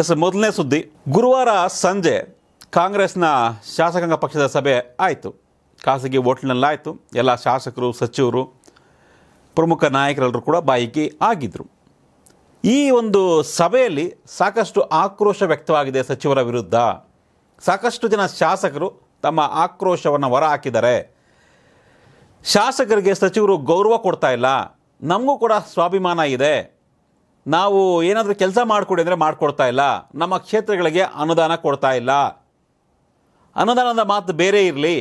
S ಮೊದಲನೇ ಸುದ್ದಿ ಗುರುವಾರ ಸಂಜೆ ಕಾಂಗ್ರೆಸ್ನ ಶಾಸಕಾಂಗ ಪಕ್ಷದ ಸಭೆ ಆಯಿತು ಖಾಸಗಿ ಹೋಟ್ಲ್ನಲ್ಲಾಯಿತು ಎಲ್ಲ ಶಾಸಕರು ಸಚಿವರು ಪ್ರಮುಖ ನಾಯಕರೆಲ್ಲರೂ ಕೂಡ ಬಾಯಿಗೆ ಆಗಿದ್ದರು ಈ ಒಂದು ಸಭೆಯಲ್ಲಿ ಸಾಕಷ್ಟು ಆಕ್ರೋಶ ವ್ಯಕ್ತವಾಗಿದೆ ಸಚಿವರ ವಿರುದ್ಧ ಸಾಕಷ್ಟು ಜನ ಶಾಸಕರು ತಮ್ಮ ಆಕ್ರೋಶವನ್ನು ಹೊರ ಹಾಕಿದ್ದಾರೆ ಶಾಸಕರಿಗೆ ಸಚಿವರು ಗೌರವ ಕೊಡ್ತಾ ಇಲ್ಲ ನಮಗೂ ಕೂಡ ಸ್ವಾಭಿಮಾನ ಇದೆ ನಾವು ಏನಾದರೂ ಕೆಲಸ ಮಾಡಿಕೊಡಿ ಅಂದರೆ ಮಾಡಿಕೊಡ್ತಾ ಇಲ್ಲ ನಮ್ಮ ಕ್ಷೇತ್ರಗಳಿಗೆ ಅನುದಾನ ಕೊಡ್ತಾ ಇಲ್ಲ ಅನುದಾನದ ಮಾತು ಬೇರೆ ಇರಲಿ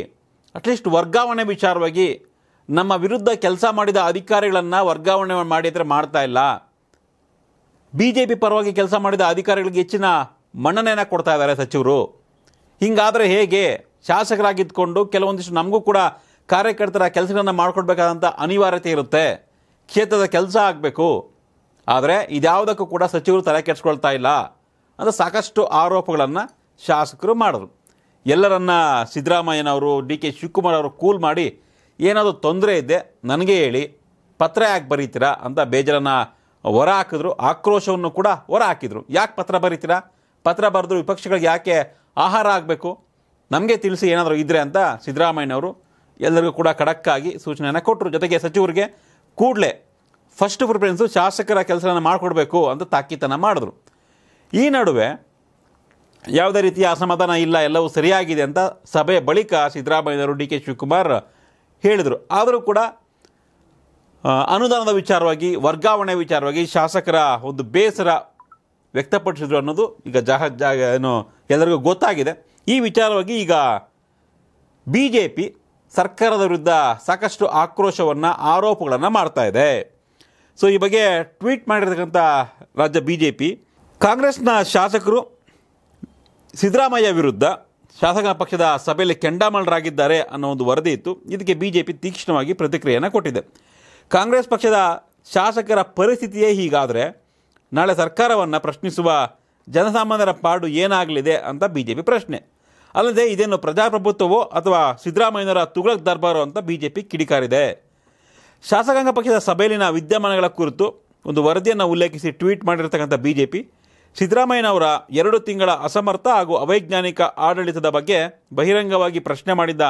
ಅಟ್ಲೀಸ್ಟ್ ವರ್ಗಾವಣೆ ವಿಚಾರವಾಗಿ ನಮ್ಮ ವಿರುದ್ಧ ಕೆಲಸ ಮಾಡಿದ ಅಧಿಕಾರಿಗಳನ್ನು ವರ್ಗಾವಣೆ ಮಾಡಿದರೆ ಮಾಡ್ತಾ ಇಲ್ಲ ಬಿ ಜೆ ಪಿ ಪರವಾಗಿ ಕೆಲಸ ಮಾಡಿದ ಅಧಿಕಾರಿಗಳಿಗೆ ಹೆಚ್ಚಿನ ಮನ್ನಣೆಯನ್ನು ಕೊಡ್ತಾ ಇದ್ದಾರೆ ಸಚಿವರು ಹಿಂಗಾದರೆ ಹೇಗೆ ಶಾಸಕರಾಗಿದ್ದುಕೊಂಡು ಕೆಲವೊಂದಿಷ್ಟು ನಮಗೂ ಕೂಡ ಕಾರ್ಯಕರ್ತರ ಕೆಲಸಗಳನ್ನು ಮಾಡಿಕೊಡ್ಬೇಕಾದಂಥ ಅನಿವಾರ್ಯತೆ ಇರುತ್ತೆ ಕ್ಷೇತ್ರದ ಕೆಲಸ ಆಗಬೇಕು ಆದರೆ ಇದ್ಯಾವುದಕ್ಕೂ ಕೂಡ ಸಚಿವರು ತಲೆ ಕೆಡಿಸ್ಕೊಳ್ತಾ ಇಲ್ಲ ಅಂತ ಸಾಕಷ್ಟು ಆರೋಪಗಳನ್ನು ಶಾಸಕರು ಮಾಡಿದ್ರು ಎಲ್ಲರನ್ನ ಸಿದ್ದರಾಮಯ್ಯನವರು ಡಿ ಕೆ ಶಿವಕುಮಾರ್ ಅವರು ಕೂಲ್ ಮಾಡಿ ಏನಾದರೂ ತೊಂದರೆ ಇದ್ದೆ ನನಗೆ ಹೇಳಿ ಪತ್ರ ಯಾಕೆ ಬರೀತೀರಾ ಅಂತ ಬೇಜಾರನ್ನು ಹೊರ ಹಾಕಿದ್ರು ಆಕ್ರೋಶವನ್ನು ಕೂಡ ಹೊರ ಹಾಕಿದರು ಯಾಕೆ ಪತ್ರ ಬರೀತೀರಾ ಪತ್ರ ಬರೆದ್ರು ವಿಪಕ್ಷಗಳಿಗೆ ಯಾಕೆ ಆಹಾರ ಆಗಬೇಕು ನಮಗೆ ತಿಳಿಸಿ ಏನಾದರೂ ಇದ್ದರೆ ಅಂತ ಸಿದ್ದರಾಮಯ್ಯನವರು ಎಲ್ಲರಿಗೂ ಕೂಡ ಖಡಕ್ಕಾಗಿ ಸೂಚನೆಯನ್ನು ಕೊಟ್ಟರು ಜೊತೆಗೆ ಸಚಿವರಿಗೆ ಕೂಡಲೇ ಫಸ್ಟ್ ಪ್ರಿಫರೆನ್ಸು ಶಾಸಕರ ಕೆಲಸನ ಮಾಡಿಕೊಡ್ಬೇಕು ಅಂತ ತಾಕೀತನ ಮಾಡಿದ್ರು ಈ ನಡುವೆ ಯಾವುದೇ ರೀತಿಯ ಅಸಮಾಧಾನ ಇಲ್ಲ ಎಲ್ಲವೂ ಸರಿಯಾಗಿದೆ ಅಂತ ಸಭೆಯ ಬಳಿಕ ಸಿದ್ದರಾಮಯ್ಯನವರು ಡಿ ಕೆ ಶಿವಕುಮಾರ್ ಹೇಳಿದರು ಆದರೂ ಕೂಡ ಅನುದಾನದ ವಿಚಾರವಾಗಿ ವರ್ಗಾವಣೆ ವಿಚಾರವಾಗಿ ಶಾಸಕರ ಒಂದು ಬೇಸರ ವ್ಯಕ್ತಪಡಿಸಿದ್ರು ಅನ್ನೋದು ಈಗ ಜಾಹ ಜಾಗ ಏನು ಎಲ್ಲರಿಗೂ ಗೊತ್ತಾಗಿದೆ ಈ ವಿಚಾರವಾಗಿ ಈಗ ಬಿ ಜೆ ಪಿ ಸರ್ಕಾರದ ವಿರುದ್ಧ ಸಾಕಷ್ಟು ಆಕ್ರೋಶವನ್ನು ಆರೋಪಗಳನ್ನು ಮಾಡ್ತಾ ಇದೆ ಸೊ ಈ ಬಗ್ಗೆ ಟ್ವೀಟ್ ಮಾಡಿರ್ತಕ್ಕಂಥ ರಾಜ್ಯ ಬಿ ಜೆ ಪಿ ಕಾಂಗ್ರೆಸ್ನ ಶಾಸಕರು ಸಿದ್ದರಾಮಯ್ಯ ವಿರುದ್ಧ ಶಾಸಕ ಪಕ್ಷದ ಸಭೆಯಲ್ಲಿ ಕೆಂಡಾಮಳರಾಗಿದ್ದಾರೆ ಅನ್ನೋ ಒಂದು ವರದಿ ಇತ್ತು ಇದಕ್ಕೆ ಬಿ ಜೆ ಪಿ ತೀಕ್ಷ್ಣವಾಗಿ ಪ್ರತಿಕ್ರಿಯೆಯನ್ನು ಕೊಟ್ಟಿದೆ ಕಾಂಗ್ರೆಸ್ ಪಕ್ಷದ ಶಾಸಕರ ಪರಿಸ್ಥಿತಿಯೇ ಹೀಗಾದರೆ ನಾಳೆ ಸರ್ಕಾರವನ್ನು ಪ್ರಶ್ನಿಸುವ ಜನಸಾಮಾನ್ಯರ ಪಾಡು ಏನಾಗಲಿದೆ ಅಂತ ಬಿ ಜೆ ಪಿ ಪ್ರಶ್ನೆ ಅಲ್ಲದೆ ಇದೇನು ಪ್ರಜಾಪ್ರಭುತ್ವವೋ ಅಥವಾ ಸಿದ್ದರಾಮಯ್ಯನವರ ತುಗಲಕ್ ದರ್ಬಾರೋ ಅಂತ ಬಿ ಜೆ ಪಿ ಕಿಡಿಕಾರಿದೆ ಶಾಸಕಾಂಗ ಪಕ್ಷದ ಸಭೆಯಲ್ಲಿನ ವಿದ್ಯಮಾನಗಳ ಕುರಿತು ಒಂದು ವರದಿಯನ್ನು ಉಲ್ಲೇಖಿಸಿ ಟ್ವೀಟ್ ಮಾಡಿರ್ತಕ್ಕಂಥ ಬಿ ಜೆ ಪಿ ಸಿದ್ದರಾಮಯ್ಯನವರ ಎರಡು ತಿಂಗಳ ಅಸಮರ್ಥ ಹಾಗೂ ಅವೈಜ್ಞಾನಿಕ ಆಡಳಿತದ ಬಗ್ಗೆ ಬಹಿರಂಗವಾಗಿ ಪ್ರಶ್ನೆ ಮಾಡಿದ್ದ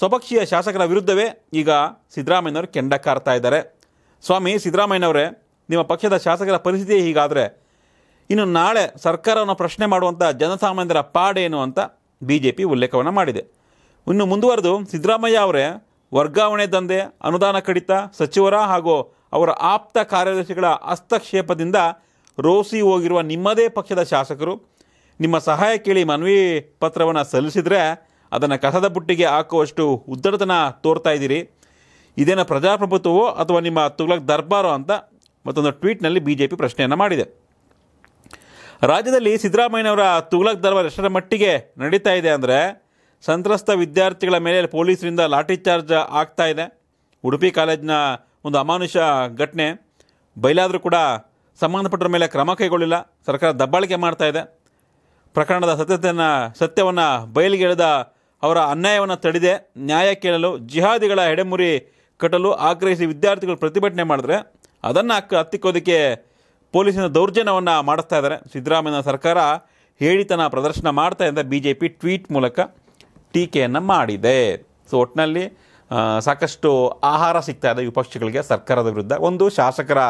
ಸ್ವಪಕ್ಷೀಯ ಶಾಸಕರ ವಿರುದ್ಧವೇ ಈಗ ಸಿದ್ದರಾಮಯ್ಯನವರು ಕೆಂಡ ಕಾರ್ತಾ ಇದ್ದಾರೆ ಸ್ವಾಮಿ ಸಿದ್ದರಾಮಯ್ಯನವರೇ ನಿಮ್ಮ ಪಕ್ಷದ ಶಾಸಕರ ಪರಿಸ್ಥಿತಿ ಹೀಗಾದರೆ ಇನ್ನು ನಾಳೆ ಸರ್ಕಾರವನ್ನು ಪ್ರಶ್ನೆ ಮಾಡುವಂಥ ಜನಸಾಮಾನ್ಯರ ಪಾಡೇನು ಅಂತ ಬಿ ಜೆ ಪಿ ಉಲ್ಲೇಖವನ್ನು ಮಾಡಿದೆ ಇನ್ನು ಮುಂದುವರೆದು ಸಿದ್ದರಾಮಯ್ಯ ಅವರೇ ವರ್ಗಾವಣೆ ದಂಧೆ ಅನುದಾನ ಕಡಿತ ಸಚಿವರ ಹಾಗೂ ಅವರ ಆಪ್ತ ಕಾರ್ಯದರ್ಶಿಗಳ ಹಸ್ತಕ್ಷೇಪದಿಂದ ರೋಸಿ ಹೋಗಿರುವ ನಿಮ್ಮದೇ ಪಕ್ಷದ ಶಾಸಕರು ನಿಮ್ಮ ಸಹಾಯ ಕೇಳಿ ಮನವಿ ಪತ್ರವನ್ನು ಸಲ್ಲಿಸಿದರೆ ಅದನ್ನು ಕಸದ ಬುಟ್ಟಿಗೆ ಹಾಕುವಷ್ಟು ಉದ್ದಡತನ ತೋರ್ತಾ ಇದ್ದೀರಿ ಇದೇನ ಪ್ರಜಾಪ್ರಭುತ್ವವೋ ಅಥವಾ ನಿಮ್ಮ ತುಗ್ಲಕ್ ದರ್ಬಾರೋ ಅಂತ ಮತ್ತೊಂದು ಟ್ವೀಟ್ನಲ್ಲಿ ಬಿ ಜೆ ಪಿ ಪ್ರಶ್ನೆಯನ್ನು ಮಾಡಿದೆ ರಾಜ್ಯದಲ್ಲಿ ಸಿದ್ದರಾಮಯ್ಯನವರ ತುಗ್ಲಕ್ ದರ್ಬಾರ್ ಎಷ್ಟರ ಮಟ್ಟಿಗೆ ನಡೀತಾ ಇದೆ ಅಂದರೆ ಸಂತ್ರಸ್ತ ವಿದ್ಯಾರ್ಥಿಗಳ ಮೇಲೆ ಪೊಲೀಸರಿಂದ ಚಾರ್ಜ್ ಆಗ್ತಾ ಇದೆ ಉಡುಪಿ ಕಾಲೇಜಿನ ಒಂದು ಅಮಾನುಷ ಘಟನೆ ಬಯಲಾದರೂ ಕೂಡ ಸಂಬಂಧಪಟ್ಟರ ಮೇಲೆ ಕ್ರಮ ಕೈಗೊಳ್ಳಿಲ್ಲ ಸರ್ಕಾರ ದಬ್ಬಾಳಿಕೆ ಮಾಡ್ತಾ ಇದೆ ಪ್ರಕರಣದ ಸತ್ಯತೆಯನ್ನು ಸತ್ಯವನ್ನು ಬಯಲಿಗೆಳೆದ ಅವರ ಅನ್ಯಾಯವನ್ನು ತಡೆದೆ ನ್ಯಾಯ ಕೇಳಲು ಜಿಹಾದಿಗಳ ಹೆಡೆಮುರಿ ಕಟ್ಟಲು ಆಗ್ರಹಿಸಿ ವಿದ್ಯಾರ್ಥಿಗಳು ಪ್ರತಿಭಟನೆ ಮಾಡಿದ್ರೆ ಅದನ್ನು ಅಕ್ಕ ಹತ್ತಿಕ್ಕೋದಕ್ಕೆ ಪೊಲೀಸಿನ ದೌರ್ಜನ್ಯವನ್ನು ಮಾಡಿಸ್ತಾ ಇದ್ದಾರೆ ಸಿದ್ದರಾಮಯ್ಯ ಸರ್ಕಾರ ಹೇಳಿತನ ಪ್ರದರ್ಶನ ಮಾಡ್ತಾ ಇದ್ದ ಬಿ ಜೆ ಪಿ ಟ್ವೀಟ್ ಮೂಲಕ ಟೀಕೆಯನ್ನು ಮಾಡಿದೆ ಸೊ ಒಟ್ಟಿನಲ್ಲಿ ಸಾಕಷ್ಟು ಆಹಾರ ಸಿಗ್ತಾ ಇದೆ ವಿಪಕ್ಷಗಳಿಗೆ ಸರ್ಕಾರದ ವಿರುದ್ಧ ಒಂದು ಶಾಸಕರ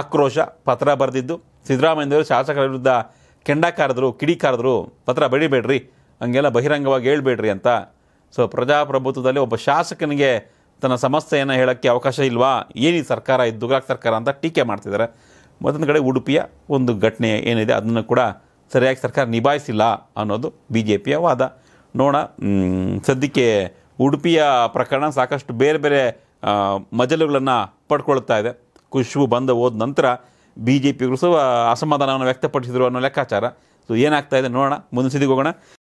ಆಕ್ರೋಶ ಪತ್ರ ಬರೆದಿದ್ದು ಸಿದ್ದರಾಮಯ್ಯವರು ಶಾಸಕರ ವಿರುದ್ಧ ಕೆಂಡ ಕಿಡಿಕಾರದರು ಪತ್ರ ಬಡಿಬೇಡ್ರಿ ಹಂಗೆಲ್ಲ ಬಹಿರಂಗವಾಗಿ ಹೇಳಬೇಡ್ರಿ ಅಂತ ಸೊ ಪ್ರಜಾಪ್ರಭುತ್ವದಲ್ಲಿ ಒಬ್ಬ ಶಾಸಕನಿಗೆ ತನ್ನ ಸಮಸ್ಯೆಯನ್ನು ಹೇಳೋಕ್ಕೆ ಅವಕಾಶ ಇಲ್ವಾ ಏನಿದೆ ಸರ್ಕಾರ ಇದು ಸರ್ಕಾರ ಅಂತ ಟೀಕೆ ಮಾಡ್ತಿದ್ದಾರೆ ಮತ್ತೊಂದು ಕಡೆ ಉಡುಪಿಯ ಒಂದು ಘಟನೆ ಏನಿದೆ ಅದನ್ನು ಕೂಡ ಸರಿಯಾಗಿ ಸರ್ಕಾರ ನಿಭಾಯಿಸಿಲ್ಲ ಅನ್ನೋದು ಬಿ ಜೆ ಪಿಯ ವಾದ ನೋಡೋಣ ಸದ್ಯಕ್ಕೆ ಉಡುಪಿಯ ಪ್ರಕರಣ ಸಾಕಷ್ಟು ಬೇರೆ ಬೇರೆ ಮಜಲುಗಳನ್ನು ಪಡ್ಕೊಳ್ತಾ ಇದೆ ಖುಷ್ಬು ಬಂದ ಹೋದ ನಂತರ ಬಿ ಜೆ ಪಿಗಳು ಸಹ ಅಸಮಾಧಾನವನ್ನು ವ್ಯಕ್ತಪಡಿಸಿದ್ರು ಅನ್ನೋ ಲೆಕ್ಕಾಚಾರ ಸೊ ಏನಾಗ್ತಾ ಇದೆ ನೋಡೋಣ ಮುಂದಿನ ಸಿದ್ಧಿಗೆ ಹೋಗೋಣ